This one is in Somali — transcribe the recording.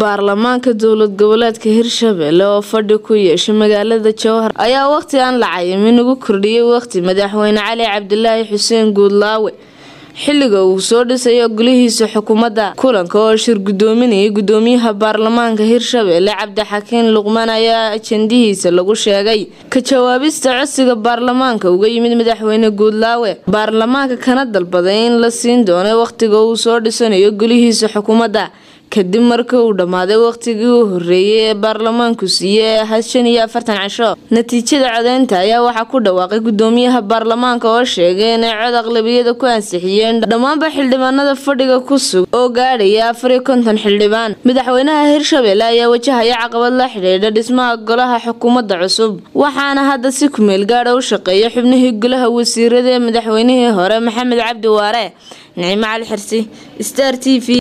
baarlamaanka dowlad goboleedka hirshabeelle oo fadhi ku yeesha magaalada jowhar ayaa wakhti aan la cayimin ugu kordhiyey wakhti madaxweyne cali cabdilaahi xuseen guudlaawe xilliga uu soo dhisayo golihiisa xukuumadda kulanka oo shir guddoominayay guddoomiyaha baarlamaanka hirshabeelle cabdixakiin luqmaan ayaa ajendihiisa lagu sheegay ka jawaabista codsiga baarlamaanka uga yimid madaxweyne guudlaawe baarlamaanka kana dalbaday in la siin doono wakhtiga uu soo dhisanayo golihiisa xukuumadda kadib marka uu dhammaaday wakhtigii uu horreeyey ee baarlamaanku siiyey ee shan iyo afartan casho natiijada codaynta ayaa waxaa ku dhawaaqay guddoomiyaha baarlamaanka oo sheegay inay cod aqlabiyada ku ansixiyeen dhammaanba xildhibaanada fadhiga ku sug oo gaadhaya afariyo konton xildhibaan madaxweynaha hirshabelle ayaa wajahaya caqabad la xidhiidha dhismaha golaha xukuumadda cusub waxaana hadda si kumeel gaadha ah u shaqeeya xubnihii golaha wasiirada ee madaxweynihii hore maxamed cabdi waare nicmo cali xirsi star t v